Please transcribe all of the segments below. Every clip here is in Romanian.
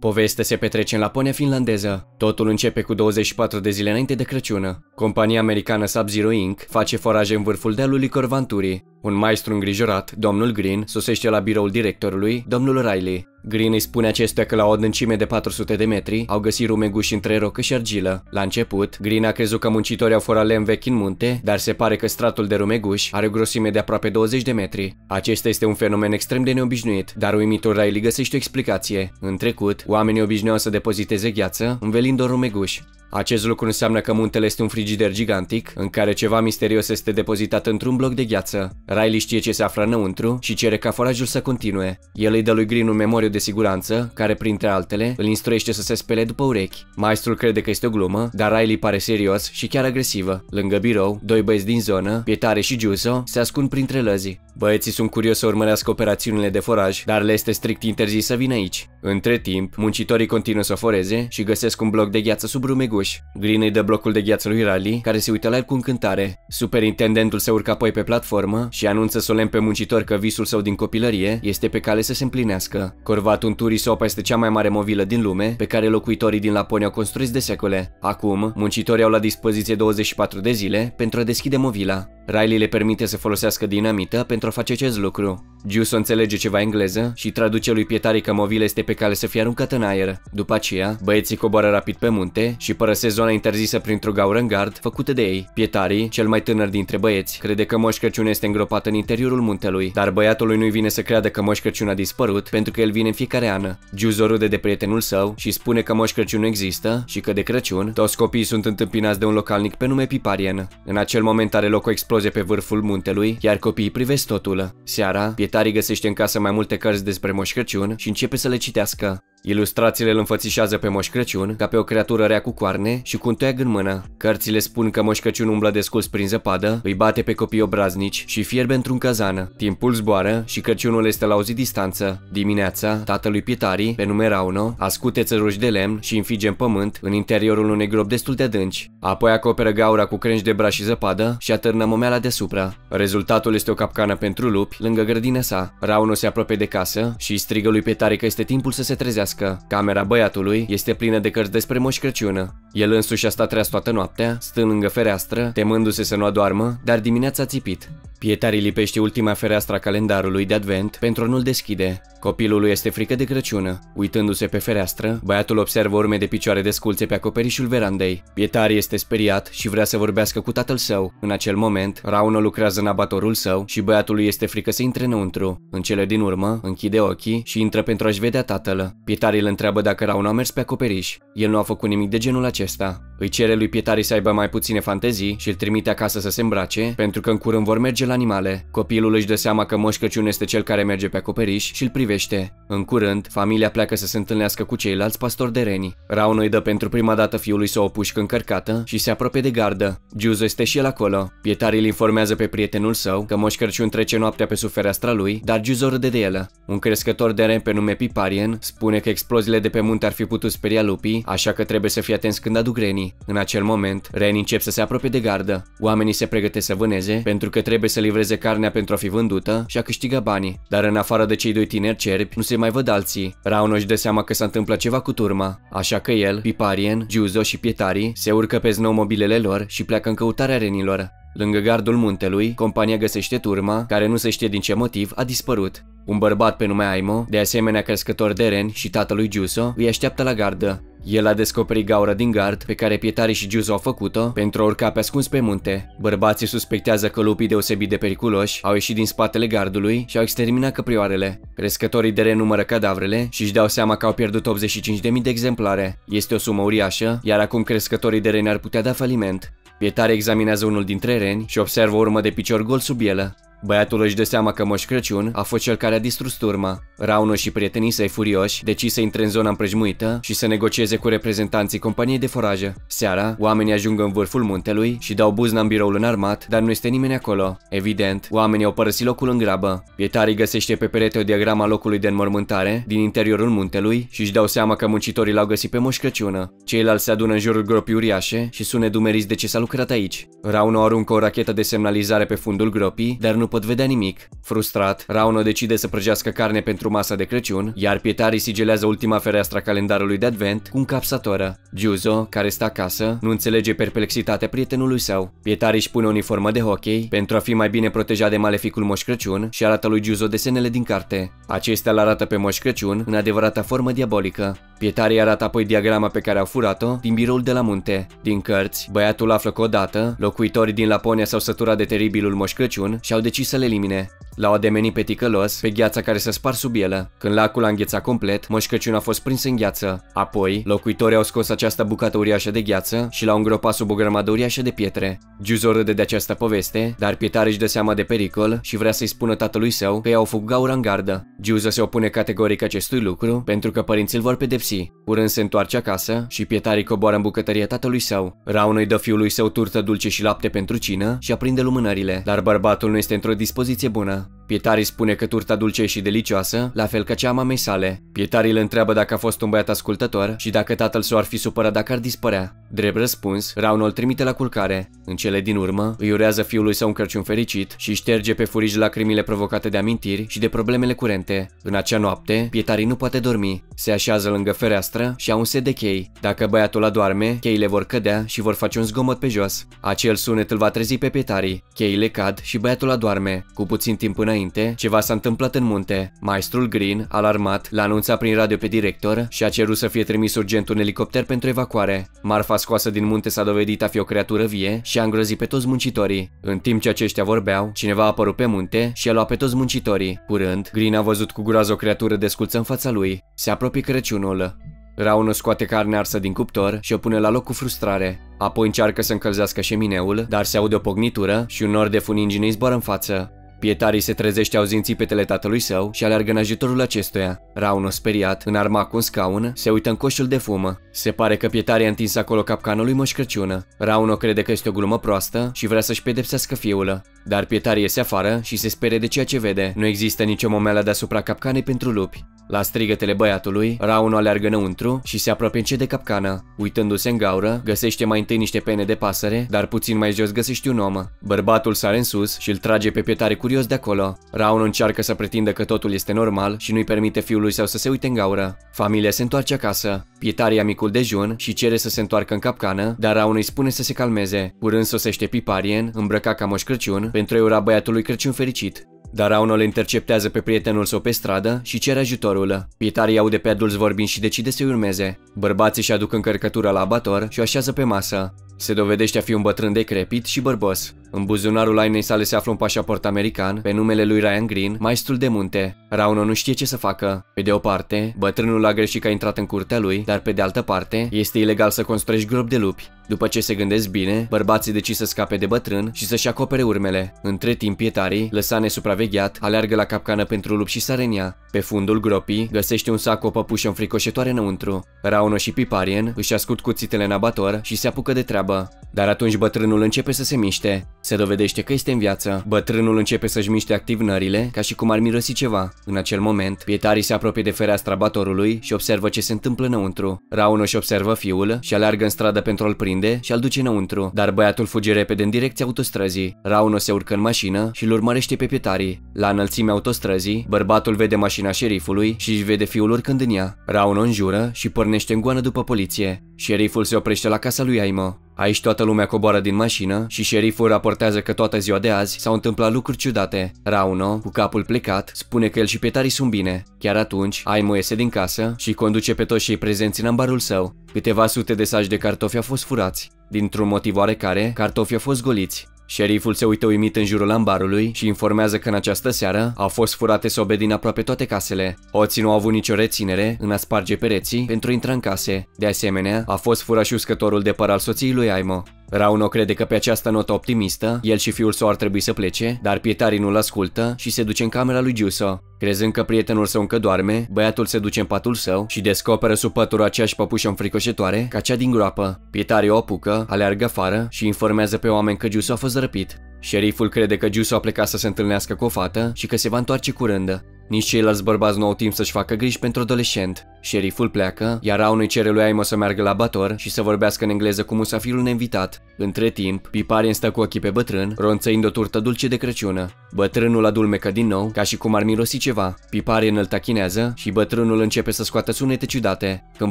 Povestea se petrece în Laponia finlandeză. Totul începe cu 24 de zile înainte de Crăciun. Compania americană Sub-Zero Inc. face foraje în vârful dealului Corvanturii. Un maestru îngrijorat, domnul Green, sosește la biroul directorului, domnul Riley. Green îi spune acestuia că la o adâncime de 400 de metri au găsit rumeguși între rocă și argilă. La început, Green a crezut că muncitorii au furat lemn vechi în munte, dar se pare că stratul de rumeguși are o grosime de aproape 20 de metri. Acesta este un fenomen extrem de neobișnuit, dar uimitul Riley găsește o explicație. În trecut, oamenii obișnuiau să depoziteze gheață, învelind o rumeguși. Acest lucru înseamnă că muntele este un frigider gigantic în care ceva misterios este depozitat într-un bloc de gheață. Riley știe ce se află înăuntru și cere ca forajul să continue. El îi dă lui Green un memoriu de siguranță, care printre altele îl instruiește să se spele după urechi. Maestrul crede că este o glumă, dar Riley pare serios și chiar agresivă. Lângă birou, doi băieți din zonă, Pietare și Giuso, se ascund printre lăzi. Băieții sunt curioși să urmărească operațiunile de foraj, dar le este strict interzis să vină aici. Între timp, muncitorii continuă să foreze și găsesc un bloc de gheață sub rumegul Drăguș. Green îi dă blocul de gheață lui Rally, care se uită la el cu încântare. Superintendentul se urcă apoi pe platformă și anunță solemn pe muncitor că visul său din copilărie este pe cale să se împlinească. Corvatul Tunturii Sopa este cea mai mare movilă din lume, pe care locuitorii din Laponia au construit de secole. Acum, muncitorii au la dispoziție 24 de zile pentru a deschide movila. Riley le permite să folosească dinamită pentru a face acest lucru. Juice înțelege ceva engleză și traduce lui Pietari că movila este pe cale să fie aruncată în aer. După aceea, băieții coboară rapid pe munte și părăsesc zona interzisă printr-o gaură în gard făcută de ei. Pietarii, cel mai tânăr dintre băieți, crede că Moș Crăciun este îngropat în interiorul muntelui, dar băiatului nu-i vine să creadă că Moș Crăciun a dispărut pentru că el vine în fiecare an. Giuzo rude de prietenul său și spune că Moș Crăciun nu există și că de Crăciun toți copiii sunt întâmpinați de un localnic pe nume Piparien. În acel moment are loc o explozie pe vârful muntelui, iar copiii privesc totul. Seara, Pietarii găsește în casă mai multe cărți despre Moș Crăciun și începe să le citească. Ilustrațiile îl înfățișează pe Moș Crăciun ca pe o creatură rea cu coarne și cu un teag în mână. Cărțile spun că Moș Crăciun umblă descurs prin zăpadă, îi bate pe copii obraznici și fierbe într-un cazan. Timpul zboară și Crăciunul este la o zi distanță. Dimineața, tatălui Pietari, pe nume Rauno, ascute țăruși de lemn și înfige în pământ în interiorul unui grob destul de adânci. Apoi acoperă gaura cu crengi de braș și zăpadă și atârnă momeala deasupra. Rezultatul este o capcană pentru lupi lângă grădina sa. Rauno se apropie de casă și strigă lui Pietari că este timpul să se trezească găsească. Camera băiatului este plină de cărți despre Moș Crăciună. El însuși a stat treaz toată noaptea, stând lângă fereastră, temându-se să nu adoarmă, dar dimineața a țipit. Pietarii lipește ultima fereastră a calendarului de advent pentru a nu-l deschide. Copilul lui este frică de Crăciună. Uitându-se pe fereastră, băiatul observă urme de picioare desculțe pe acoperișul verandei. Pietarii este speriat și vrea să vorbească cu tatăl său. În acel moment, Rauno lucrează în abatorul său și băiatul lui este frică să intre înăuntru. În cele din urmă, închide ochii și intră pentru a-și vedea tatăl. Pietarii Pietari îl întreabă dacă Raun a mers pe acoperiș. El nu a făcut nimic de genul acesta. Îi cere lui Pietari să aibă mai puține fantezii și îl trimite acasă să se îmbrace, pentru că în curând vor merge la animale. Copilul își dă seama că Moș Crăciun este cel care merge pe acoperiș și îl privește. În curând, familia pleacă să se întâlnească cu ceilalți pastori de reni. Raun îi dă pentru prima dată fiului să o pușcă încărcată și se apropie de gardă. Giuzo este și el acolo. Pietari îl informează pe prietenul său că Moș Crăciun trece noaptea pe sufereastra lui, dar Giuzo râde de el. Un crescător de ren pe nume Piparien spune că exploziile de pe munte ar fi putut speria lupii, așa că trebuie să fie atenți când aduc renii. În acel moment, renii încep să se apropie de gardă. Oamenii se pregătesc să vâneze, pentru că trebuie să livreze carnea pentru a fi vândută și a câștiga banii. Dar în afară de cei doi tineri cerbi, nu se mai văd alții. Rauno își dă seama că s-a întâmplat ceva cu turma, așa că el, Piparien, Giuzo și Pietari se urcă pe snowmobilele lor și pleacă în căutarea renilor. Lângă gardul muntelui, compania găsește turma, care nu se știe din ce motiv a dispărut. Un bărbat pe nume Aimo, de asemenea crescător de ren și tatălui Giuso, îi așteaptă la gardă. El a descoperit gaură din gard pe care pietarii și Giuzo au făcut-o pentru a urca pe ascuns pe munte. Bărbații suspectează că lupii deosebit de periculoși au ieșit din spatele gardului și au exterminat căprioarele. Crescătorii de renumără cadavrele și își dau seama că au pierdut 85.000 de exemplare. Este o sumă uriașă, iar acum crescătorii de reni ar putea da faliment. Pietare examinează unul dintre reni și observă o urmă de picior gol sub elă. Băiatul își dă seama că Moș Crăciun a fost cel care a distrus turma. Rauno și prietenii săi furioși decis să intre în zona împrejmuită și să negocieze cu reprezentanții companiei de foraje. Seara, oamenii ajung în vârful muntelui și dau buzna în biroul înarmat, dar nu este nimeni acolo. Evident, oamenii au părăsit locul în grabă. Pietarii găsește pe perete o a locului de înmormântare din interiorul muntelui și își dau seama că muncitorii l-au găsit pe Moș Crăciun. Ceilalți se adună în jurul gropii uriașe și sună dumeriți de ce s-a lucrat aici. Rauno aruncă o rachetă de semnalizare pe fundul gropii, dar nu pot vedea nimic. Frustrat, Rauno decide să prăjească carne pentru masa de Crăciun, iar pietarii sigilează ultima fereastră a calendarului de advent cu un capsatoră. Giuzo, care stă acasă, nu înțelege perplexitatea prietenului său. Pietarii își pune uniformă de hockey pentru a fi mai bine protejat de maleficul Moș Crăciun și arată lui Giuzo desenele din carte. Acestea îl arată pe Moș Crăciun în adevărata formă diabolică. Pietarii arată apoi diagrama pe care au furat-o din biroul de la munte. Din cărți, băiatul află că odată, locuitorii din Laponia s-au săturat de teribilul Moș Crăciun și au decis să l elimine. L-au ademenit pe ticălos, pe gheața care se spar sub el. Când lacul a înghețat complet, Moș Crăciun a fost prins în gheață. Apoi, locuitorii au scos această bucată uriașă de gheață și l-au îngropat sub o grămadă uriașă de pietre. Giuzo râde de această poveste, dar Pietar își dă seama de pericol și vrea să-i spună tatălui său că i-au făcut gaură în gardă. Giuzo se opune categoric acestui lucru pentru că părinții îl vor pedepsi. Curând se întoarce acasă și Pietare coboară în bucătăria tatălui său. Raunul îi dă fiului său turtă dulce și lapte pentru cină și aprinde lumânările, dar bărbatul nu este într-o dispoziție bună. Pietari spune că turta dulce și delicioasă, la fel ca cea a mamei sale. Pietari îl întreabă dacă a fost un băiat ascultător și dacă tatăl său ar fi supărat dacă ar dispărea. Drept răspuns, Rauno îl trimite la culcare. În cele din urmă, îi urează fiului său un Crăciun fericit și șterge pe furici lacrimile provocate de amintiri și de problemele curente. În acea noapte, Pietari nu poate dormi. Se așează lângă fereastră și au un set de chei. Dacă băiatul adorme, cheile vor cădea și vor face un zgomot pe jos. Acel sunet îl va trezi pe Pietari. Cheile cad și băiatul adorme. Cu puțin timp până înainte, ceva s-a întâmplat în munte. Maestrul Green, alarmat, l-a anunțat prin radio pe director și a cerut să fie trimis urgent un elicopter pentru evacuare. Marfa scoasă din munte s-a dovedit a fi o creatură vie și a îngrozit pe toți muncitorii. În timp ce aceștia vorbeau, cineva a apărut pe munte și a luat pe toți muncitorii. Curând, Green a văzut cu groază o creatură desculță în fața lui. Se apropie Crăciunul. Raunul scoate carne arsă din cuptor și o pune la loc cu frustrare. Apoi încearcă să încălzească șemineul, dar se aude o pognitură și un nor de funingine zboară în față. Pietarii se trezește auzind țipetele tatălui său și alergă în ajutorul acestuia. Rauno, speriat, în arma cu un scaun, se uită în coșul de fumă. Se pare că pietarii a întins acolo capcanul lui Moș Crăciună. Rauno crede că este o glumă proastă și vrea să-și pedepsească fiul. Dar pietarii iese afară și se spere de ceea ce vede. Nu există nicio momelă deasupra capcanei pentru lupi. La strigătele băiatului, Rauno aleargă înăuntru și se apropie de capcană. Uitându-se în gaură, găsește mai întâi niște pene de pasăre, dar puțin mai jos găsește un om. Bărbatul sare în sus și îl trage pe pietare curios de acolo. Raun încearcă să pretindă că totul este normal și nu-i permite fiului său să se uite în gaură. Familia se întoarce acasă. Pietarii amicul micul dejun și cere să se întoarcă în capcană, dar Raun îi spune să se calmeze. Curând sosește Piparien, îmbrăcat ca Moș Crăciun, pentru a ura băiatului Crăciun fericit. Daraun îl interceptează pe prietenul său pe stradă și cere ajutorul. Pietarii aude pe adulți vorbind și decide să-i urmeze. Bărbații își aduc încărcătura la abator și o așează pe masă. Se dovedește a fi un bătrân decrepit și bărbos. În buzunarul ainei sale se află un pașaport american, pe numele lui Ryan Green, maestrul de munte. Rauno nu știe ce să facă. Pe de o parte, bătrânul a greșit că a intrat în curtea lui, dar pe de altă parte, este ilegal să construiești grob de lupi. După ce se gândesc bine, bărbații decis să scape de bătrân și să-și acopere urmele. Între timp, pietarii, lăsa nesupravegheat, aleargă la capcană pentru lup și sarenia. Pe fundul gropii, găsește un sac cu o păpușă înfricoșătoare înăuntru. Rauno și Piparien își ascult cuțitele în abator și se apucă de treabă. Dar atunci bătrânul începe să se miște. Se dovedește că este în viață. Bătrânul începe să-și miște activ nările, ca și cum ar mirosi ceva. În acel moment, pietarii se apropie de fereastra batorului și observă ce se întâmplă înăuntru. Rauno și observă fiul și aleargă în stradă pentru a-l prinde prinde și îl duce înăuntru, dar băiatul fuge repede în direcția autostrăzii. Rauno se urcă în mașină și îl urmărește pe pietarii. La înălțimea autostrăzii, bărbatul vede mașina șerifului și își vede fiul urcând în ea. Rauno înjură și pornește în goană după poliție. Șeriful se oprește la casa lui Aimo. Aici toată lumea coboară din mașină și șeriful raportează că toată ziua de azi s-au întâmplat lucruri ciudate. Rauno, cu capul plecat, spune că el și petarii sunt bine. Chiar atunci, Aimo iese din casă și conduce pe toți cei prezenți în ambarul său. Câteva sute de saci de cartofi au fost furați. Dintr-un motiv oarecare, cartofii au fost goliți. Șeriful se uită uimit în jurul ambarului și informează că în această seară au fost furate sobe din aproape toate casele. Hoții nu au avut nicio reținere în a sparge pereții pentru a intra în case. De asemenea, a fost furat și uscătorul de păr al soției lui Aimo. Rauno crede că pe această notă optimistă, el și fiul său ar trebui să plece, dar pietarii nu-l ascultă și se duce în camera lui Giuso. Crezând că prietenul său încă doarme, băiatul se duce în patul său și descoperă sub pătura aceeași păpușă înfricoșătoare ca cea din groapă. Pietarii o apucă, aleargă afară și informează pe oameni că Giuso a fost răpit. Șeriful crede că Giuso a plecat să se întâlnească cu o fată și că se va întoarce curând. Nici ceilalți bărbați nu au timp să-și facă griji pentru adolescent. Șeriful pleacă, iar Raun îi cere lui Aimo să meargă la Bator și să vorbească în engleză cu musafirul neinvitat. Între timp, Piparien stă cu ochii pe bătrân, ronțăind o turtă dulce de Crăciună. Bătrânul adulmecă din nou, ca și cum ar mirosi ceva. Piparien îl tachinează și bătrânul începe să scoată sunete ciudate. Când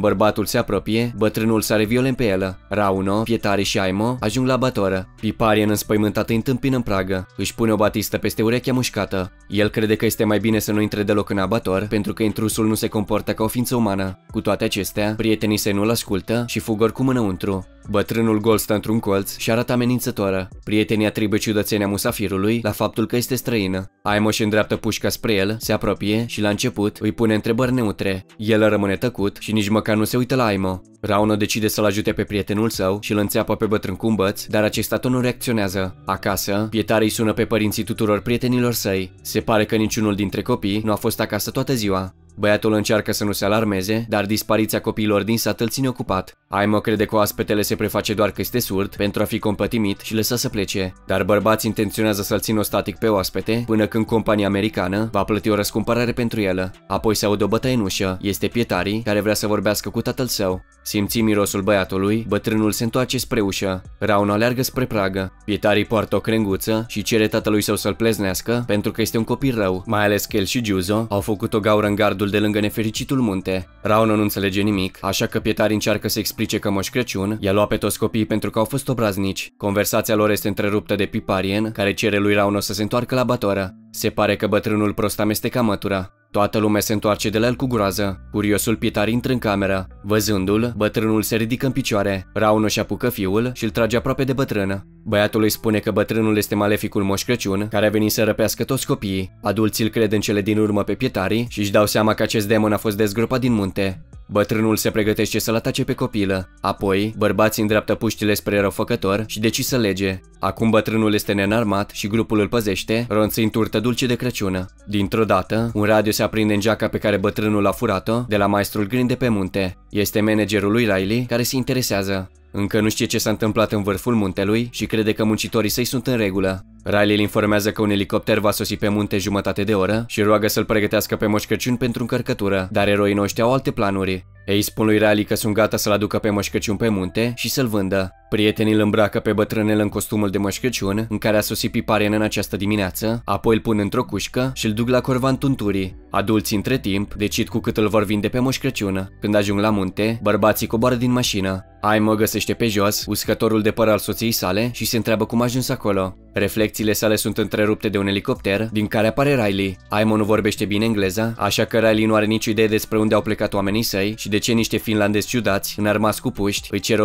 bărbatul se apropie, bătrânul sare violent pe el. Rauno, Pietari și Aimo ajung la Batoră. Piparien înspăimântat îi întâmpină în pragă. Își pune o batistă peste urechea mușcată. El crede că este mai bine să nu intre deloc în abator, pentru că intrusul nu se comportă ca o ființă umană. Cu toate acestea, prietenii săi nu-l ascultă și fug oricum înăuntru. Bătrânul gol stă într-un colț și arată amenințătoare. Prietenii atribuie ciudățenia musafirului la faptul că este străină. Aimo își îndreaptă pușca spre el, se apropie și la început îi pune întrebări neutre. El rămâne tăcut și nici măcar nu se uită la Aimo. Rauno decide să-l ajute pe prietenul său și îl înțeapă pe bătrân cumbăț, dar acesta tot nu reacționează. Acasă, pietarii sună pe părinții tuturor prietenilor săi. Se pare că niciunul dintre copii nu a fost acasă toată ziua. Băiatul încearcă să nu se alarmeze, dar dispariția copiilor din sat îl ține ocupat. Aimo crede că oaspetele se preface doar că este surd pentru a fi compătimit și lăsa să plece, dar bărbații intenționează să-l țină static pe oaspete până când compania americană va plăti o răscumpărare pentru el. Apoi se aude o bătaie în ușă, este Pietari care vrea să vorbească cu tatăl său. Simți mirosul băiatului, bătrânul se întoarce spre ușă. Raun aleargă spre pragă. Pietari poartă o crenguță și cere tatălui său să-l pleznească pentru că este un copil rău, mai ales că el și Giuzo au făcut o gaură în gardul pământul de lângă nefericitul munte. Rauno nu înțelege nimic, așa că Pietari încearcă să explice că Moș Crăciun i-a luat pe toți copiii pentru că au fost obraznici. Conversația lor este întreruptă de Piparien, care cere lui Rauno să se întoarcă la Batora. Se pare că bătrânul prost amesteca mătura. Toată lumea se întoarce de la el cu groază. Curiosul Pietar intră în cameră. Văzându-l, bătrânul se ridică în picioare. Raună și apucă fiul și îl trage aproape de bătrână. Băiatul îi spune că bătrânul este maleficul Moș Crăciun, care a venit să răpească toți copiii. Adulții îl cred în cele din urmă pe pietari și își dau seama că acest demon a fost dezgropat din munte. Bătrânul se pregătește să-l atace pe copilă, apoi bărbații îndreaptă puștile spre răufăcător și deci să lege. Acum bătrânul este nenarmat și grupul îl păzește, ronțând turtă dulce de Crăciună. Dintr-o dată, un radio se aprinde în geaca pe care bătrânul a furat-o de la maestrul Grind de pe munte. Este managerul lui Riley care se interesează. Încă nu știe ce s-a întâmplat în vârful muntelui și crede că muncitorii săi sunt în regulă. Riley îl informează că un elicopter va sosi pe munte jumătate de oră și roagă să-l pregătească pe Moș Crăciun pentru încărcătură, dar eroii noștri au alte planuri. Ei spun lui Riley că sunt gata să-l aducă pe Moș Crăciun pe munte și să-l vândă. Prietenii îl îmbracă pe bătrânel în costumul de Moș Crăciun, în care a sosit piparian în această dimineață, apoi îl pun într-o cușcă și îl duc la corvan tunturii. Adulții între timp decid cu cât îl vor vinde pe Moș Crăciun. Când ajung la munte, bărbații coboară din mașină. Ai mă găsește pe jos, uscătorul de păr al soției sale și se întreabă cum a ajuns acolo. Reflecțiile sale sunt întrerupte de un elicopter, din care apare Riley. Aimo nu vorbește bine engleza, așa că Riley nu are nicio idee despre unde au plecat oamenii săi și de ce niște finlandezi ciudați, înarmați cu puști, îi cer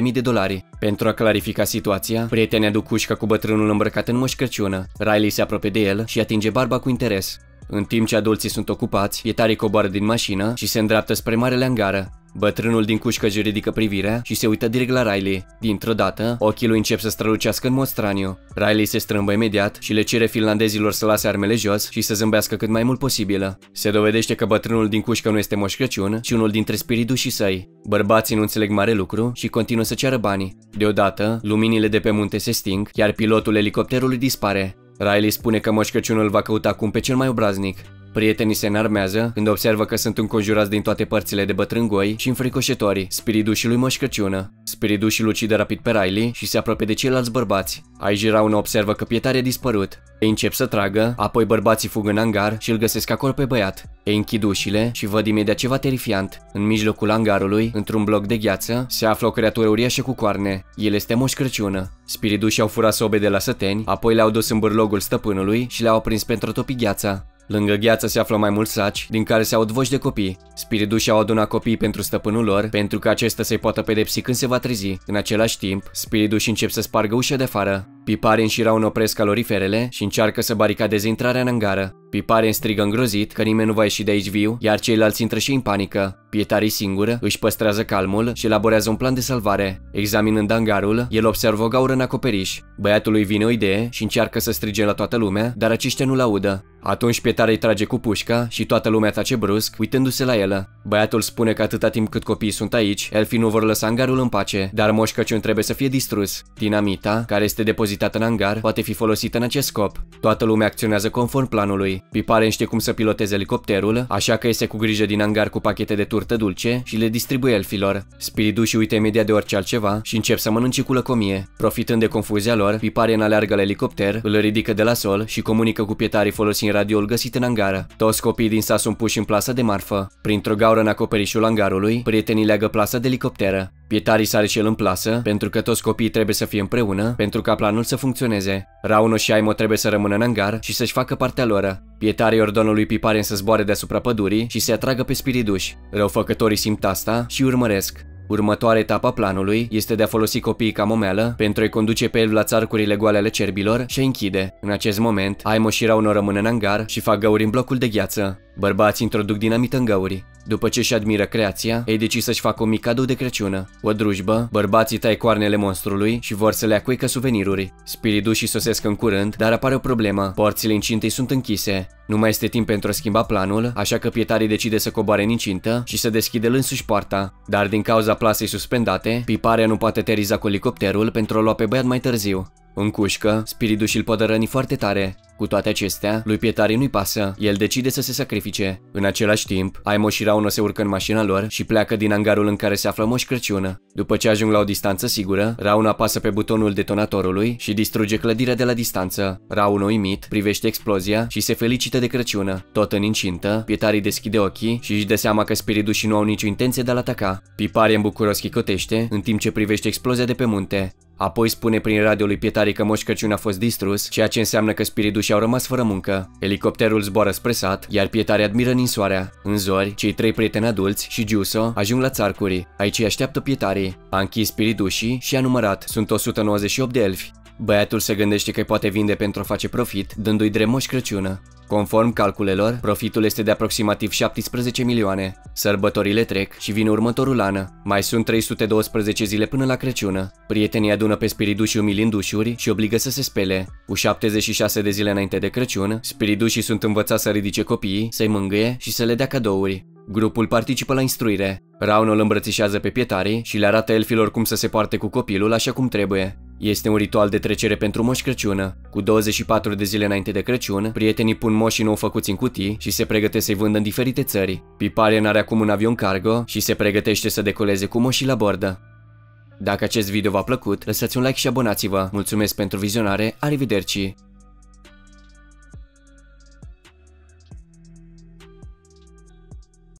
85.000 de dolari. Pentru a clarifica situația, prietenii aduc ușca cu bătrânul îmbrăcat în mășcăciună. Riley se apropie de el și atinge barba cu interes. În timp ce adulții sunt ocupați, pietarii coboară din mașină și se îndreaptă spre marele angară. Bătrânul din cușcă își ridică privirea și se uită direct la Riley. Dintr-o dată, ochii lui încep să strălucească în mod straniu. Riley se strâmbă imediat și le cere finlandezilor să lase armele jos și să zâmbească cât mai mult posibil. Se dovedește că bătrânul din cușcă nu este Moș Crăciun, ci unul dintre spiritușii săi. Bărbații nu înțeleg mare lucru și continuă să ceară banii. Deodată, luminile de pe munte se sting, iar pilotul elicopterului dispare. Riley spune că Moș Crăciunul va căuta acum pe cel mai obraznic. Prietenii se înarmează când observă că sunt înconjurați din toate părțile de bătrângoi și înfricoșători, spiridușii lui Moș Crăciună. Spiridușii ucide rapid pe Riley și se apropie de ceilalți bărbați. Aici una observă că pietarea a dispărut. Ei încep să tragă, apoi bărbații fug în hangar și îl găsesc acolo pe băiat. Ei închid ușile și văd imediat ceva terifiant. În mijlocul hangarului, într-un bloc de gheață, se află o creatură uriașă cu coarne. El este Moș Crăciună. Spiridușii au furat sobe de la săteni, apoi le-au dus în bârlogul stăpânului și le-au aprins pentru a topi gheața. Lângă gheață se află mai mulți saci, din care se aud voci de copii. Spiriduși au adunat copii pentru stăpânul lor, pentru că acesta să-i poată pedepsi când se va trezi. În același timp, spiriduși încep să spargă ușa de afară. Piparin și Raun opresc caloriferele și încearcă să baricadeze intrarea în angară. Piparin strigă îngrozit că nimeni nu va ieși de aici viu, iar ceilalți intră și în panică. Pietarii singură își păstrează calmul și elaborează un plan de salvare. Examinând angarul, el observă o gaură în acoperiș. lui vine o idee și încearcă să strige la toată lumea, dar aceștia nu-l audă. Atunci Pietari îi trage cu pușca și toată lumea tace brusc, uitându-se la el. Băiatul spune că atâta timp cât copiii sunt aici, elfii nu vor lăsa angarul în pace, dar moșcăciun trebuie să fie distrus. Dinamita, care este depozitată depozitat în hangar poate fi folosită în acest scop. Toată lumea acționează conform planului. Piparen știe cum să piloteze elicopterul, așa că iese cu grijă din hangar cu pachete de turtă dulce și le distribuie elfilor. Spiridu și uite imediat de orice altceva și încep să mănânce cu lăcomie. Profitând de confuzia lor, Piparen aleargă la elicopter, îl ridică de la sol și comunică cu pietarii folosind radioul găsit în hangară. Toți copiii din sa sunt puși în plasa de marfă. Printr-o gaură în acoperișul hangarului, prietenii leagă plasa de elicopteră. Pietarii sare și el în plasă, pentru că toți copiii trebuie să fie împreună, pentru ca planul să funcționeze. Rauno și Aimo trebuie să rămână în hangar și să-și facă partea lor. Pietarii ordonului lui Piparin să zboare deasupra pădurii și se atragă pe spiriduși. Răufăcătorii simt asta și urmăresc. Următoarea etapă a planului este de a folosi copiii ca momeală pentru a-i conduce pe el la țarcurile goale ale cerbilor și a închide. În acest moment, Aimo și Rauno rămân în hangar și fac găuri în blocul de gheață. Bărbații introduc dinamită în găuri. După ce își admiră creația, ei decid să-și facă un mic cadou de Crăciună. O drujbă, bărbații tai coarnele monstrului și vor să le acuică ca suveniruri. Spiridușii sosesc în curând, dar apare o problemă. Porțile incintei sunt închise. Nu mai este timp pentru a schimba planul, așa că pietarii decide să coboare în incintă și să deschide însuși poarta, dar din cauza plasei suspendate, Piparea nu poate teriza cu elicopterul pentru a lua pe băiat mai târziu. În cușcă, spiritul și-l poate răni foarte tare. Cu toate acestea, lui Pietari nu-i pasă, el decide să se sacrifice. În același timp, Aimo și Rauno se urcă în mașina lor și pleacă din angarul în care se află Moș Crăciun. După ce ajung la o distanță sigură, Rauno apasă pe butonul detonatorului și distruge clădirea de la distanță. Rauno, uimit, privește explozia și se felicită de Crăciun. Tot în incintă, Pietari deschide ochii și își dă seama că spiritul și nu au nicio intenție de a-l ataca. în bucuros chicotește, în timp ce privește explozia de pe munte. Apoi spune prin radio lui Pietari că Moș Crăciun a fost distrus, ceea ce înseamnă că spiriduși au rămas fără muncă. Elicopterul zboară spre sat, iar Pietari admiră ninsoarea. În zori, cei trei prieteni adulți și Giuso ajung la țarcuri. Aici îi așteaptă Pietari. A închis spiridușii și a numărat. Sunt 198 de elfi. Băiatul se gândește că îi poate vinde pentru a face profit, dându-i Moș Crăciună. Conform calculelor, profitul este de aproximativ 17 milioane. Sărbătorile trec și vine următorul an. Mai sunt 312 zile până la Crăciună. Prietenii adună pe spiridușii umilindușuri și obligă să se spele. Cu 76 de zile înainte de Crăciun, spiridușii sunt învățați să ridice copiii, să-i mângâie și să le dea cadouri. Grupul participă la instruire. Raunul îl îmbrățișează pe pietarii și le arată elfilor cum să se poarte cu copilul așa cum trebuie. Este un ritual de trecere pentru Moș Crăciun. Cu 24 de zile înainte de Crăciun, prietenii pun moșii nou făcuți în cutii și se pregătesc să-i vândă în diferite țări. Piparian are acum un avion cargo și se pregătește să decoleze cu moșii la bordă. Dacă acest video v-a plăcut, lăsați un like și abonați-vă. Mulțumesc pentru vizionare, arrivederci!